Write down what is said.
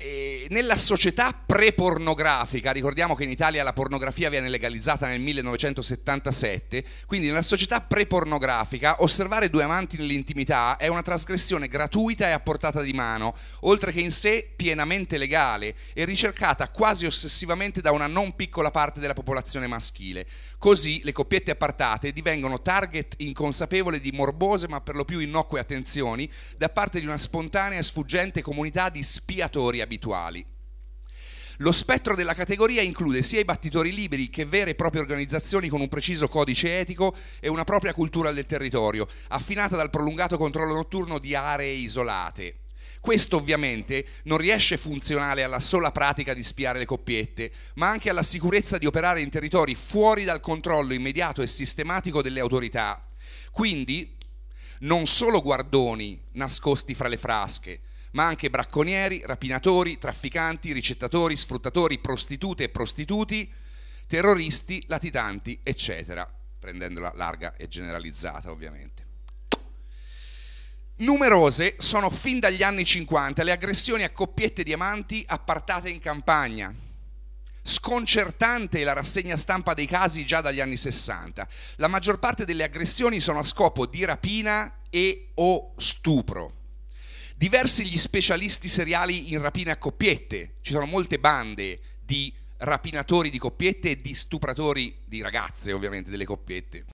Eh, nella società pre-pornografica, ricordiamo che in Italia la pornografia viene legalizzata nel 1977, quindi nella società pre-pornografica osservare due amanti nell'intimità è una trasgressione gratuita e a portata di mano, oltre che in sé pienamente legale e ricercata quasi ossessivamente da una non piccola parte della popolazione maschile. Così le coppiette appartate divengono target inconsapevole di morbose ma per lo più innocue attenzioni da parte di una spontanea e sfuggente comunità di spiatori abituali. Lo spettro della categoria include sia i battitori liberi che vere e proprie organizzazioni con un preciso codice etico e una propria cultura del territorio, affinata dal prolungato controllo notturno di aree isolate. Questo ovviamente non riesce funzionale alla sola pratica di spiare le coppiette, ma anche alla sicurezza di operare in territori fuori dal controllo immediato e sistematico delle autorità. Quindi non solo guardoni nascosti fra le frasche, ma anche bracconieri, rapinatori, trafficanti, ricettatori, sfruttatori, prostitute e prostituti, terroristi, latitanti, eccetera, prendendola larga e generalizzata ovviamente. Numerose sono fin dagli anni 50 le aggressioni a coppiette di amanti appartate in campagna. Sconcertante la rassegna stampa dei casi già dagli anni 60. La maggior parte delle aggressioni sono a scopo di rapina e o stupro. Diversi gli specialisti seriali in rapine a coppiette, ci sono molte bande di rapinatori di coppiette e di stupratori di ragazze, ovviamente, delle coppiette.